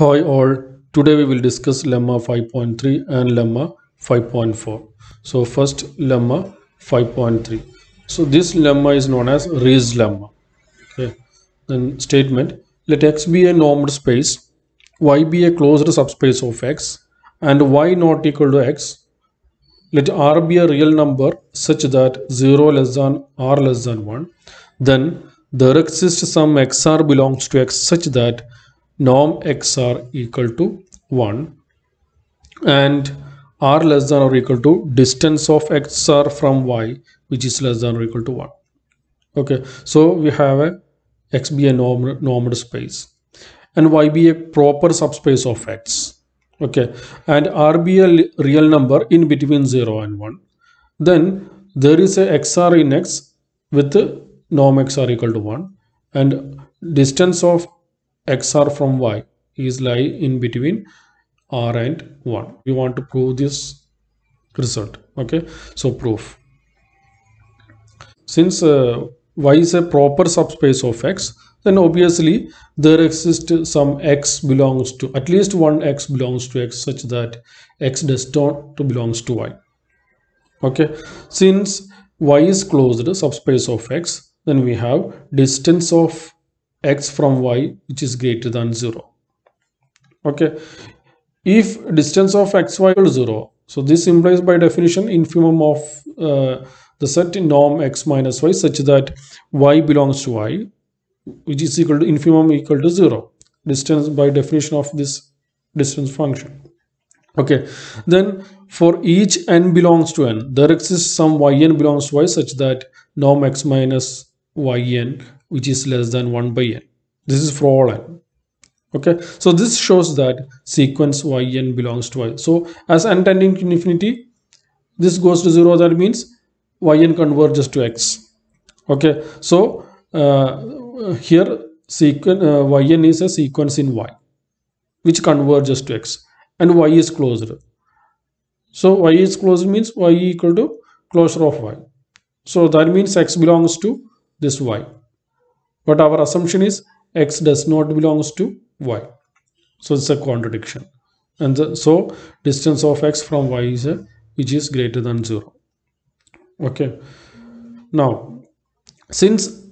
Hi all, today we will discuss lemma 5.3 and lemma 5.4. So first lemma 5.3. So this lemma is known as Rie's lemma. Okay. Then statement, let x be a normed space, y be a closed subspace of x and y not equal to x. Let r be a real number such that 0 less than r less than 1. Then there exists some xr belongs to x such that norm xr equal to 1 and r less than or equal to distance of xr from y which is less than or equal to 1 okay so we have a x be a norm, normed space and y be a proper subspace of x okay and r be a real number in between 0 and 1 then there is a xr in x with norm xr equal to 1 and distance of XR from Y is lie in between R and 1. We want to prove this result. Okay, so proof. Since uh, Y is a proper subspace of X, then obviously there exists some X belongs to, at least one X belongs to X such that X does not belongs to Y. Okay, since Y is closed subspace of X, then we have distance of x from y which is greater than 0 okay if distance of xy equals 0 so this implies by definition infimum of uh, the set norm x minus y such that y belongs to y which is equal to infimum equal to 0 distance by definition of this distance function okay then for each n belongs to n there exists some yn belongs to y such that norm x minus yn which is less than 1 by n. This is for all n. Okay, so this shows that sequence yn belongs to y. So as n tending to infinity, this goes to 0, that means yn converges to x. Okay, so uh, here uh, yn is a sequence in y which converges to x and y is closed. So y is closed means y equal to closure of y. So that means x belongs to this y. But our assumption is x does not belongs to y. So it's a contradiction. And the, so distance of x from y is a, which is greater than 0. Okay. Now, since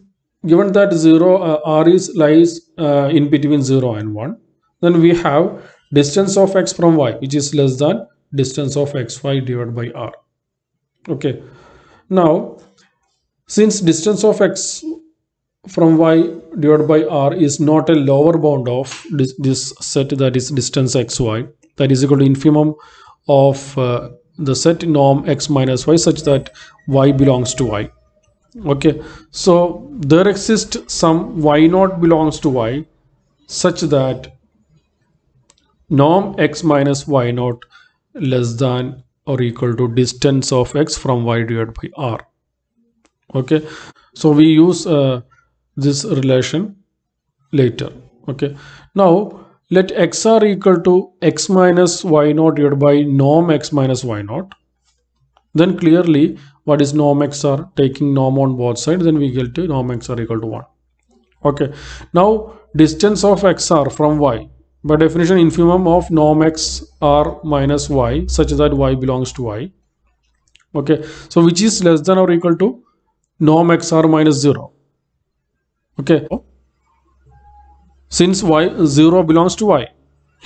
given that 0 uh, r is lies uh, in between 0 and 1, then we have distance of x from y which is less than distance of xy divided by r. Okay. Now, since distance of x from y divided by r is not a lower bound of this, this set that is distance xy that is equal to infimum of uh, the set norm x minus y such that y belongs to y okay so there exists some y naught belongs to y such that norm x minus y naught less than or equal to distance of x from y divided by r okay so we use uh, this relation later okay now let xr equal to x minus y naught divided by norm x minus y naught then clearly what is norm xr taking norm on both sides then we get to norm xr equal to 1 okay now distance of xr from y by definition infimum of norm xr minus y such that y belongs to y okay so which is less than or equal to norm xr minus 0 okay since y 0 belongs to y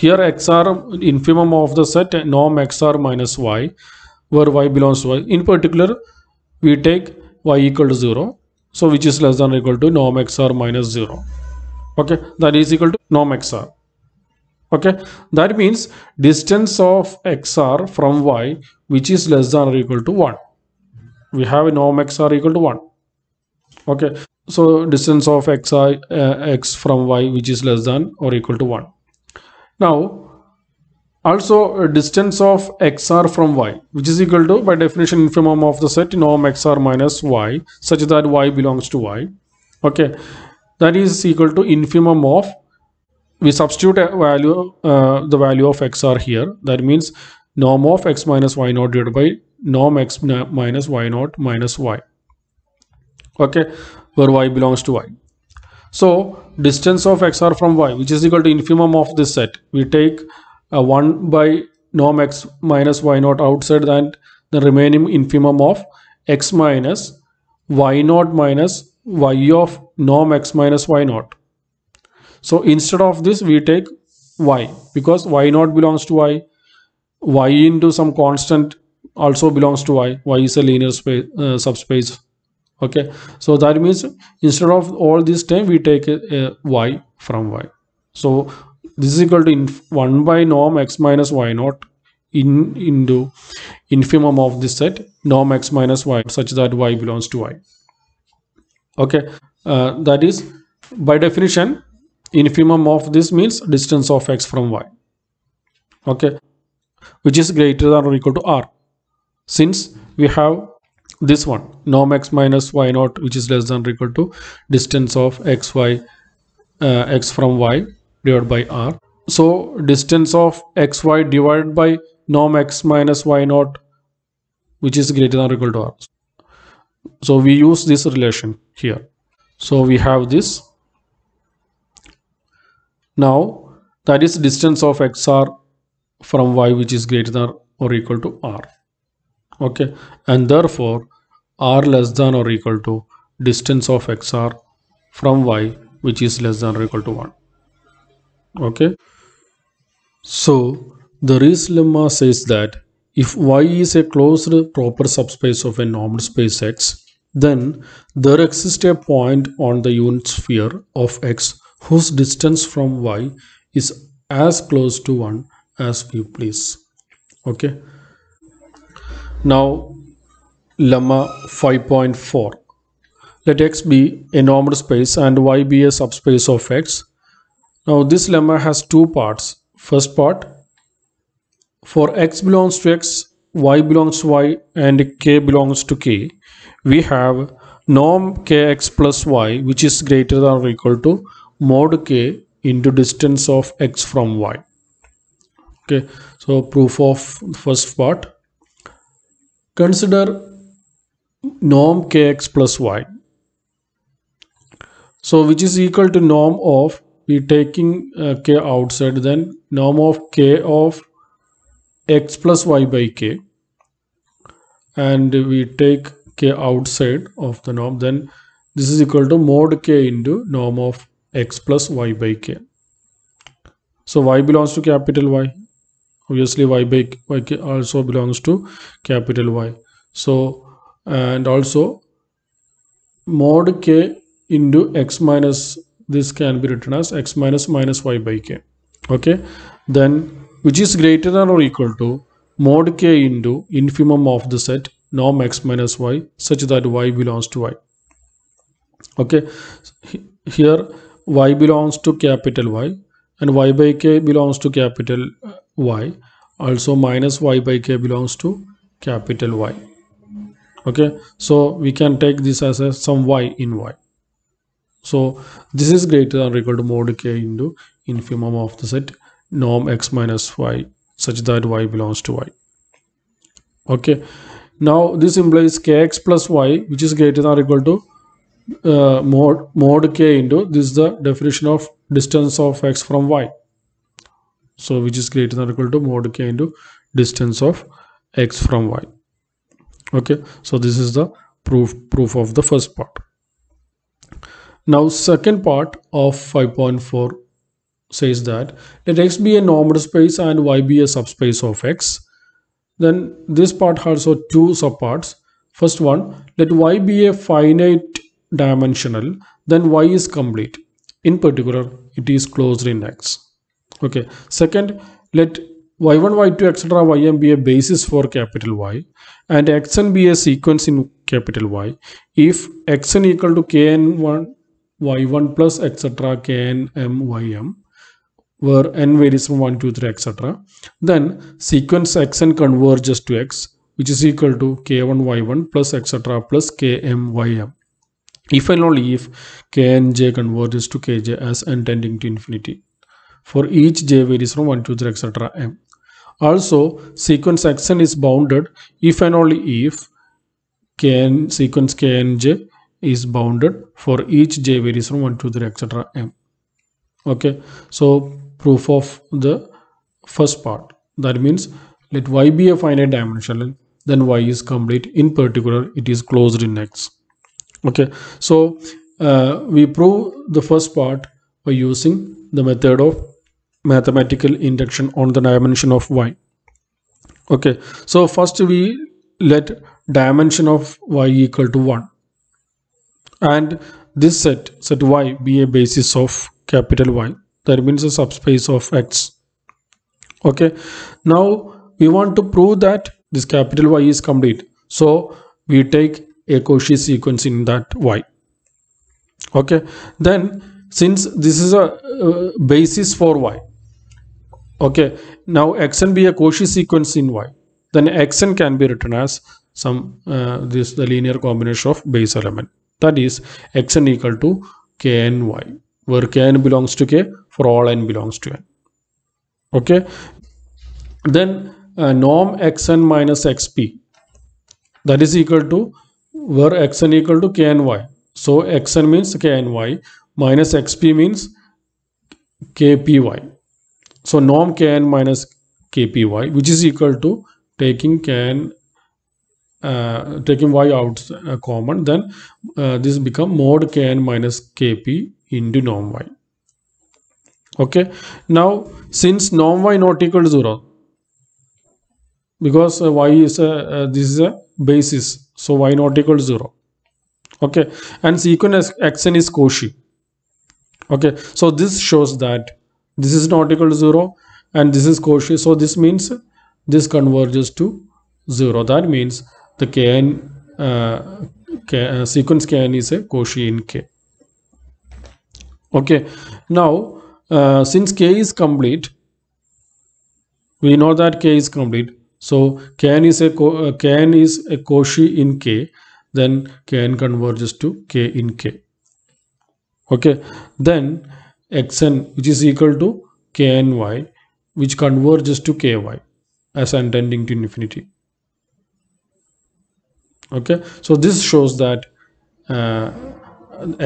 here xr infimum of the set norm xr minus y where y belongs to y in particular we take y equal to 0 so which is less than or equal to norm xr minus 0 okay that is equal to norm xr okay that means distance of xr from y which is less than or equal to 1 we have norm xr equal to 1 okay so distance of x, I, uh, x from y which is less than or equal to 1 now also uh, distance of xr from y which is equal to by definition infimum of the set norm xr minus y such that y belongs to y okay that is equal to infimum of we substitute a value uh, the value of xr here that means norm of x minus y naught divided by norm x minus y naught minus y okay where y belongs to y. So distance of xr from y which is equal to infimum of this set. We take a 1 by norm x minus y naught outside and the remaining infimum of x minus y naught minus y of norm x minus y naught. So instead of this we take y because y naught belongs to y. y into some constant also belongs to y. y is a linear space, uh, subspace okay so that means instead of all this time we take a, a y from y so this is equal to 1 by norm x minus y naught in into infimum of this set norm x minus y such that y belongs to y okay uh, that is by definition infimum of this means distance of x from y okay which is greater than or equal to r since we have this one norm x minus y naught which is less than or equal to distance of x y uh, x from y divided by r so distance of x y divided by norm x minus y naught which is greater than or equal to r so we use this relation here so we have this now that is distance of xr from y which is greater than or equal to r okay and therefore r less than or equal to distance of xr from y which is less than or equal to 1 okay so the Riesz lemma says that if Y is a closed proper subspace of a normed space X, then there exists a point on the unit sphere of X whose distance from Y is as close to 1 as we please. Okay. Now lemma 5.4. Let X be a normed space and Y be a subspace of X. Now this lemma has two parts. First part, for X belongs to X, Y belongs to Y and K belongs to K, we have norm Kx plus Y which is greater than or equal to mod K into distance of X from Y. Okay, so proof of first part. Consider norm kx plus y. So which is equal to norm of we taking uh, k outside then norm of k of x plus y by k and we take k outside of the norm then this is equal to mod k into norm of x plus y by k. So y belongs to capital Y. Obviously y by y also belongs to capital Y. So and also mod k into x minus this can be written as x minus minus y by k okay then which is greater than or equal to mod k into infimum of the set norm x minus y such that y belongs to y okay here y belongs to capital y and y by k belongs to capital uh, y also minus y by k belongs to capital y okay so we can take this as a some y in y so this is greater than or equal to mod k into infimum of the set norm x minus y such that y belongs to y okay now this implies kx plus y which is greater than or equal to uh, mod mod k into this is the definition of distance of x from y so which is greater than or equal to mod k into distance of x from y okay so this is the proof proof of the first part now second part of 5.4 says that let x be a normal space and y be a subspace of x then this part has two subparts first one let y be a finite dimensional then y is complete in particular it is closed in x okay second let y1, y2, etc. ym be a basis for capital Y and xn be a sequence in capital Y if xn equal to kn1 y1 plus etc. kn m ym where n varies from 1, 2, 3, etc. Then sequence xn converges to x which is equal to k1 y1 plus etc. plus km ym if and only if knj converges to kj as n tending to infinity for each j varies from 1 to 3 etc m also, sequence action is bounded if and only if kn sequence knj is bounded for each j varies from 1 to 3 etc m. Okay, so proof of the first part that means let y be a finite dimensional then y is complete in particular it is closed in x okay so uh, we prove the first part by using the method of mathematical induction on the dimension of y okay so first we let dimension of y equal to 1 and this set set y be a basis of capital y that means a subspace of x okay now we want to prove that this capital y is complete so we take a Cauchy sequence in that y okay then since this is a uh, basis for y Okay, now xn be a Cauchy sequence in Y. Then xn can be written as some uh, this the linear combination of base element. That is xn equal to kny, where kn belongs to k for all n belongs to n. Okay, then uh, norm xn minus xp that is equal to where xn equal to kny. So xn means kny minus xp means kpy so norm kn minus kpy, which is equal to taking kn uh, taking y out uh, common then uh, this become mod kn minus kp into norm y okay now since norm y not equal to 0 because uh, y is a uh, uh, this is a basis so y not equal to 0 okay and sequence action is cauchy okay so this shows that this is not equal to 0 and this is Cauchy so this means this converges to 0 that means the kn, uh, K, uh, sequence kn is a Cauchy in k okay now uh, since k is complete we know that k is complete so kn is a uh, kn is a Cauchy in k then kn converges to k in k okay then xn which is equal to kny which converges to ky as n tending to infinity okay so this shows that uh,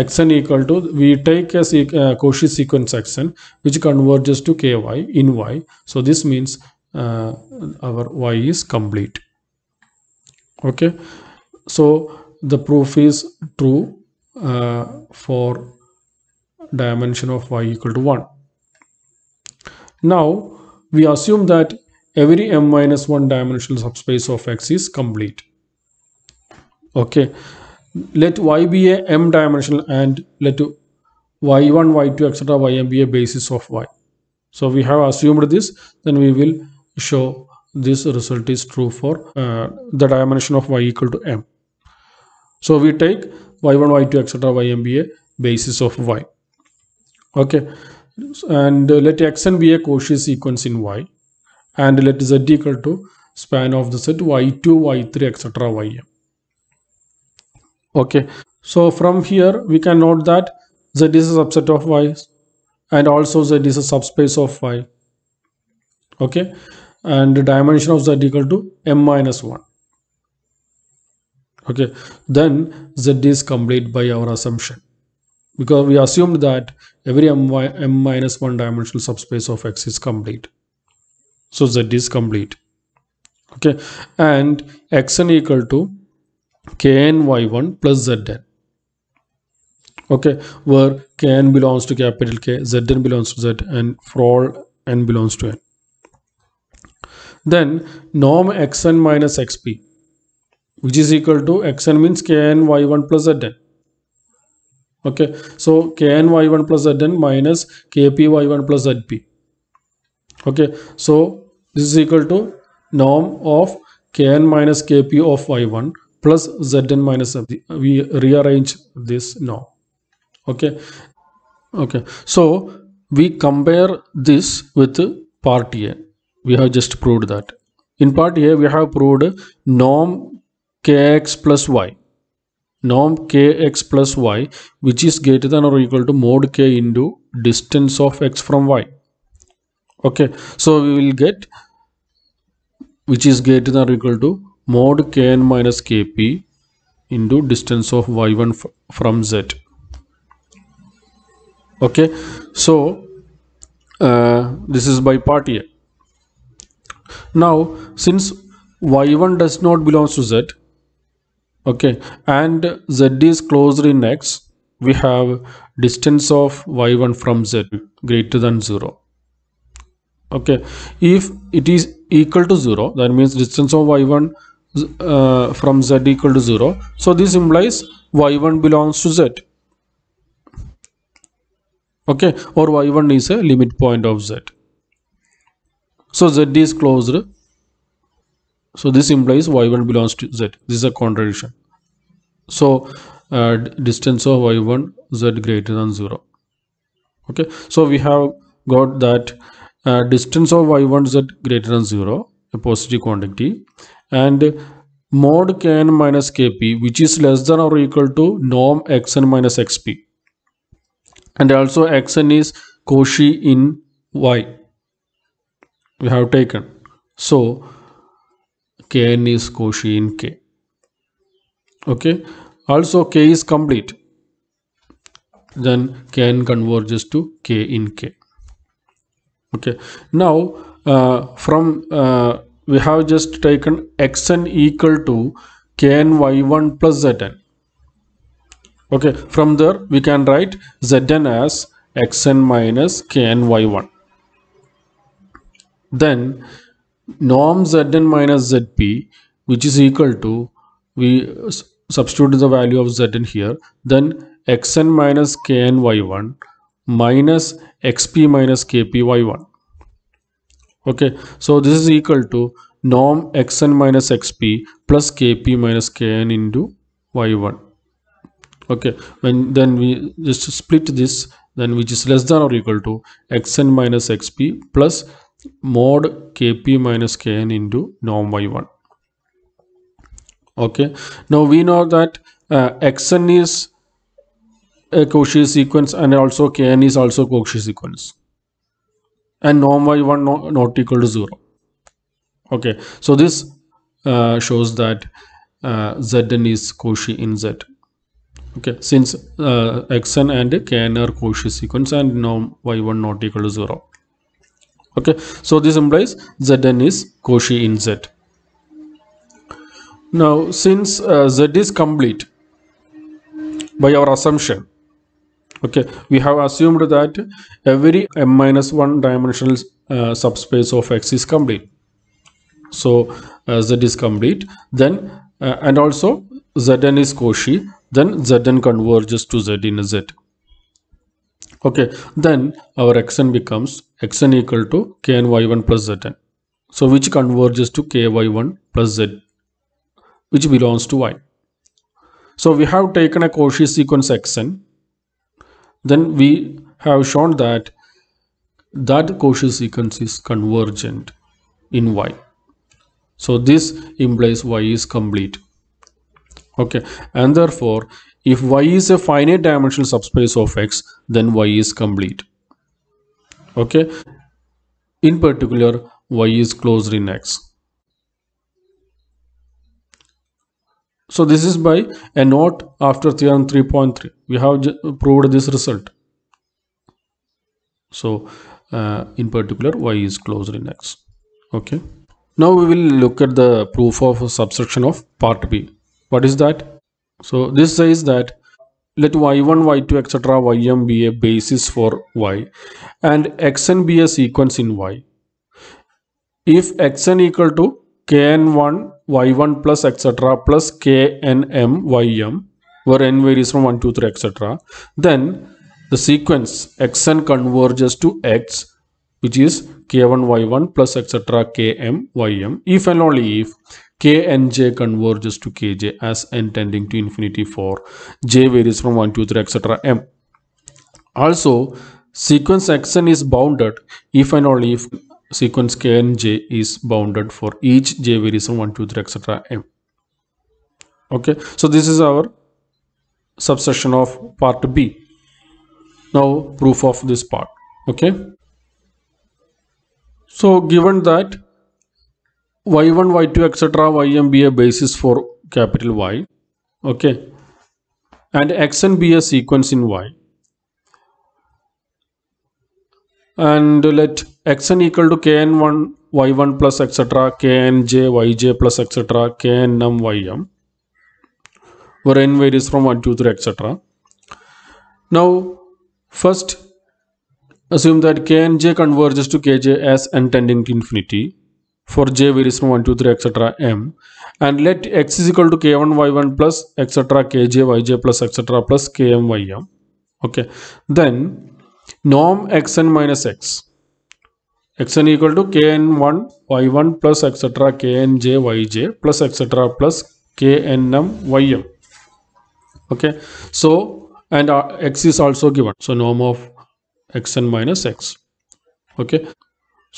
xn equal to we take as uh, Cauchy sequence xn which converges to ky in y so this means uh, our y is complete okay so the proof is true uh, for dimension of y equal to 1. Now we assume that every m minus 1 dimensional subspace of x is complete. Okay, let y be a m dimensional and let y1, y2, etc. ym be a basis of y. So we have assumed this, then we will show this result is true for uh, the dimension of y equal to m. So we take y1, y2, etc. ym be a basis of y okay and uh, let xn be a Cauchy sequence in y and let z equal to span of the set y2 y3 etc Y_m. okay so from here we can note that z is a subset of y and also z is a subspace of y okay and the dimension of z equal to m minus 1 okay then z is complete by our assumption because we assumed that every m minus m minus 1 dimensional subspace of X is complete. So Z is complete. Okay. And Xn equal to Kn Y1 plus Zn. Okay. Where Kn belongs to capital K, Zn belongs to Z and for all N belongs to N. Then norm Xn minus Xp which is equal to Xn means Kn Y1 plus Zn okay so kn y1 plus zn minus kp y1 plus zp okay so this is equal to norm of kn minus kp of y1 plus zn minus zp. we rearrange this norm okay okay so we compare this with part a we have just proved that in part a we have proved norm kx plus y norm kx plus y which is greater than or equal to mod k into distance of x from y okay so we will get which is greater than or equal to mod kn minus kp into distance of y1 from z okay so uh, this is by part a now since y1 does not belongs to z okay and z is closed in x we have distance of y1 from z greater than 0 okay if it is equal to 0 that means distance of y1 uh, from z equal to 0 so this implies y1 belongs to z okay or y1 is a limit point of z so z is closed so this implies y1 belongs to z. This is a contradiction. So uh, distance of y1 z greater than 0. Okay. So we have got that uh, distance of y1 z greater than 0, a positive quantity. And mod kn minus kp which is less than or equal to norm xn minus xp. And also xn is Cauchy in y we have taken. So Kn is Cauchy in K. Okay. Also K is complete. Then Kn converges to K in K. Okay. Now uh, from uh, we have just taken xn equal to kn y1 plus zn. Okay. From there we can write zn as xn minus kn y1. Then norm zn minus zp which is equal to we substitute the value of zn here then xn minus kn y1 minus xp minus kp y1 okay so this is equal to norm xn minus xp plus kp minus kn into y1 okay when then we just split this then which is less than or equal to xn minus xp plus mod kp minus kn into norm by 1 okay now we know that uh, xn is a Cauchy sequence and also kn is also Cauchy sequence and norm by 1 not, not equal to 0 okay so this uh, shows that uh, zn is Cauchy in z okay since uh, xn and kn are Cauchy sequence and norm y1 not equal to 0 okay so this implies zn is cauchy in z now since uh, z is complete by our assumption okay we have assumed that every m minus 1 dimensional uh, subspace of x is complete so uh, z is complete then uh, and also zn is cauchy then zn converges to z in z Okay, then our xn becomes xn equal to kny1 plus zn. So which converges to ky1 plus z which belongs to y. So we have taken a Cauchy sequence xn. Then we have shown that that Cauchy sequence is convergent in y. So this implies y is complete. Okay, and therefore if Y is a finite dimensional subspace of X, then Y is complete. Okay. In particular, Y is closed in X. So this is by a note after theorem 3.3. We have proved this result. So uh, in particular, Y is closed in X. Okay. Now we will look at the proof of subsection of part B. What is that? So this says that let y1, y2, etc., ym be a basis for y and xn be a sequence in y. If xn equal to kn1, y1 plus etc. plus knm, ym where n varies from 1, 2, 3, etc. Then the sequence xn converges to x which is k1, y1 plus etc. km, ym if and only if Knj converges to Kj as n tending to infinity for j varies from 1, 2, 3, etc. m. Also, sequence xn is bounded if and only if sequence Knj is bounded for each j varies from 1, 2, 3, etc. m. Okay, so this is our subsection of part B. Now, proof of this part. Okay. So, given that y1, y2, etc. ym be a basis for capital Y. Okay. And xn be a sequence in Y. And let xn equal to kn1 y1 plus etc. knj yj plus etc. knm ym where n varies from 1, 2, 3 etc. Now first assume that knj converges to kj as n tending to infinity for j variation 1 2 3 etc m and let x is equal to k1 y1 plus etc kj yj plus etc plus km ym okay then norm xn minus x xn equal to kn1 y1 plus etc knj yj plus etc plus knm ym okay so and uh, x is also given so norm of xn minus x okay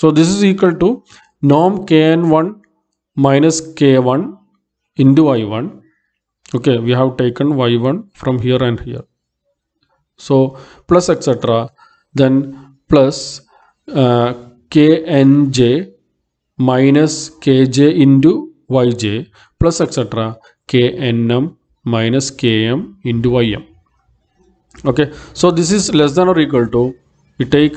so this is equal to norm kn1 minus k1 into y1 okay we have taken y1 from here and here so plus etc then plus uh, knj minus kj into yj plus etc knm minus km into ym okay so this is less than or equal to we take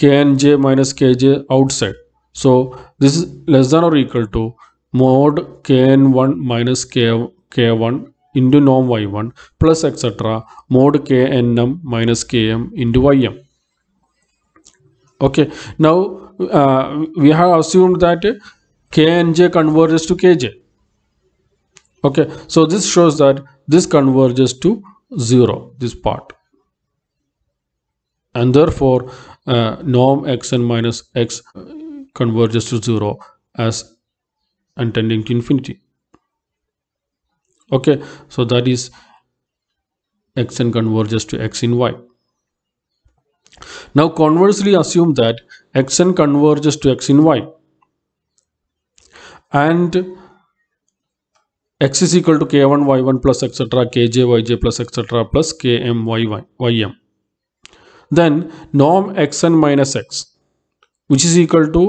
knj minus kj outside so this is less than or equal to mod kn1 minus k, k1 into norm y1 plus etc. mod knm minus km into ym. Okay, now uh, we have assumed that k n j converges to kj. Okay, so this shows that this converges to 0, this part. And therefore, uh, norm xn minus x converges to 0 as and tending to infinity okay so that is xn converges to x in y now conversely assume that xn converges to x in y and x is equal to k1 y1 plus etc kj yj plus etc plus km yy ym then norm xn minus x which is equal to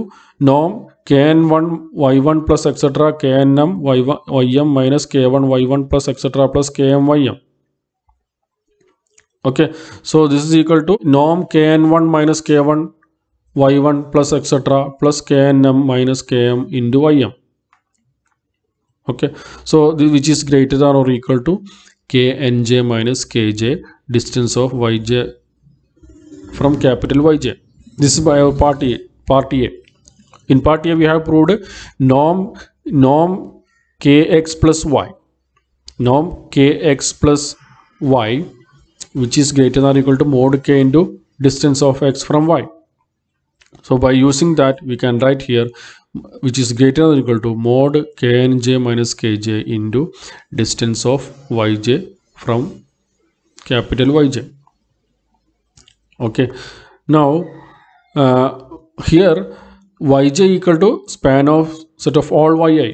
norm kn1 y1 plus etc knm y1 ym minus k1 y1 plus etc plus km ym okay so this is equal to norm kn1 minus k1 y1 plus etc plus knm minus km into ym okay so this, which is greater than or equal to knj minus kj distance of yj from capital yj this is by our part a part A. In part A, we have proved norm, norm kx plus y. Norm kx plus y, which is greater than or equal to mod k into distance of x from y. So by using that, we can write here, which is greater than or equal to mod knj minus kj into distance of yj from capital yj. Okay. Now, uh, here yj equal to span of set of all yi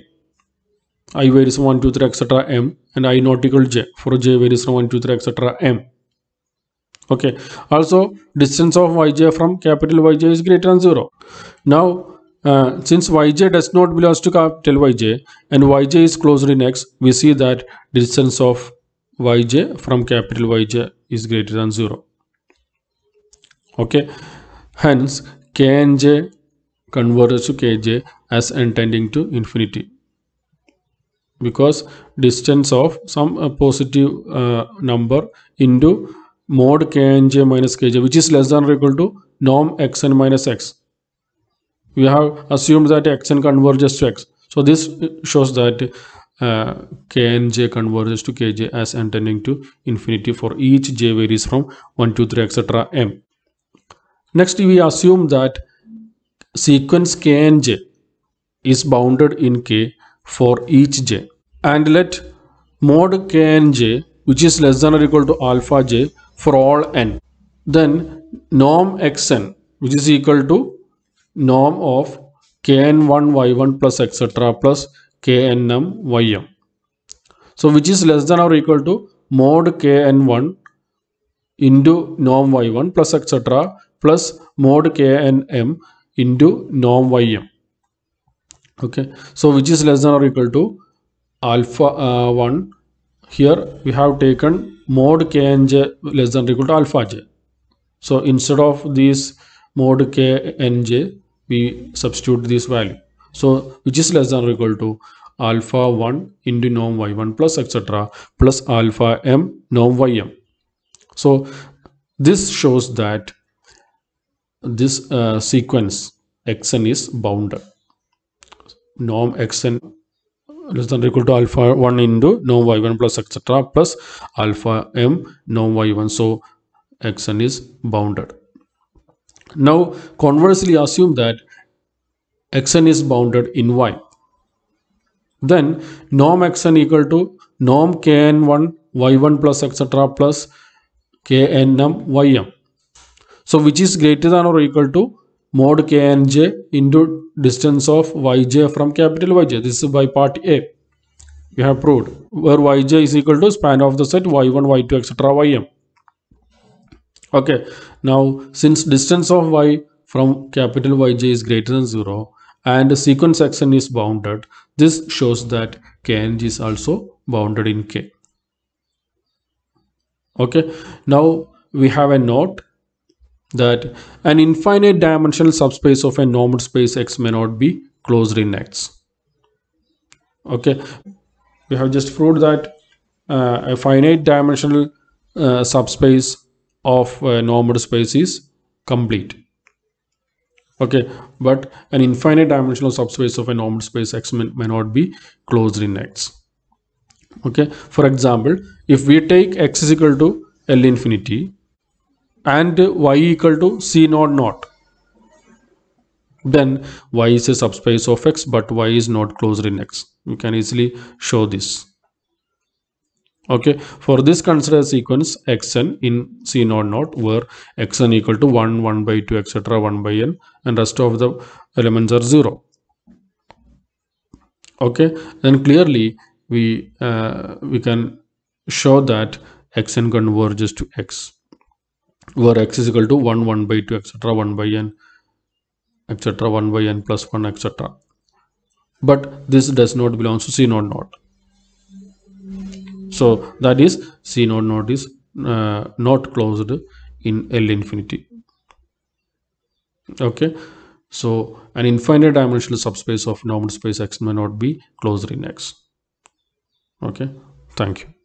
i varies from 1 2 3 etc m and i not equal to j for j varies from 1 2 3 etc m okay also distance of yj from capital yj is greater than 0 now uh, since yj does not belongs to capital yj and yj is closed in x we see that distance of yj from capital yj is greater than 0 okay hence k and j converges to kj as n tending to infinity because distance of some uh, positive uh, number into mod k and j minus kj which is less than or equal to norm xn minus x we have assumed that xn converges to x so this uh, shows that uh, k and j converges to kj as n tending to infinity for each j varies from 1 to 3 etc m Next, we assume that sequence k n j is bounded in k for each j. And let mod k n j which is less than or equal to alpha j for all n. Then norm xn which is equal to norm of kn1 y1 plus etc plus knm ym. So which is less than or equal to mod kn1 into norm y1 plus etc plus mod k and m into norm ym okay so which is less than or equal to alpha uh, 1 here we have taken mod k and j less than or equal to alpha j so instead of this mod k and j we substitute this value so which is less than or equal to alpha 1 into norm y1 plus etc plus alpha m norm ym so this shows that this uh, sequence xn is bounded norm xn less than or equal to alpha 1 into norm y1 plus etc plus alpha m norm y1 so xn is bounded now conversely assume that xn is bounded in y then norm xn equal to norm kn1 y1 plus etc plus knm ym so which is greater than or equal to mod knj into distance of yj from capital yj. This is by part A. We have proved where yj is equal to span of the set y1, y2, etc. ym. Okay. Now since distance of y from capital yj is greater than 0 and the sequence action is bounded, this shows that knj is also bounded in k. Okay. Now we have a note that an infinite dimensional subspace of a normal space X may not be closed in X. Okay, we have just proved that uh, a finite dimensional uh, subspace of a normal space is complete. Okay, but an infinite dimensional subspace of a normal space X may, may not be closed in X. Okay, for example, if we take X is equal to L infinity and y equal to c naught naught then y is a subspace of x but y is not closed in x you can easily show this okay for this consider sequence xn in c naught naught where xn equal to 1 1 by 2 etc 1 by n and rest of the elements are 0 okay then clearly we uh, we can show that xn converges to x where x is equal to 1 1 by 2 etc 1 by n etc 1 by n plus 1 etc but this does not belong to c node node so that is c node node is uh, not closed in l infinity okay so an infinite dimensional subspace of normal space x may not be closed in x okay thank you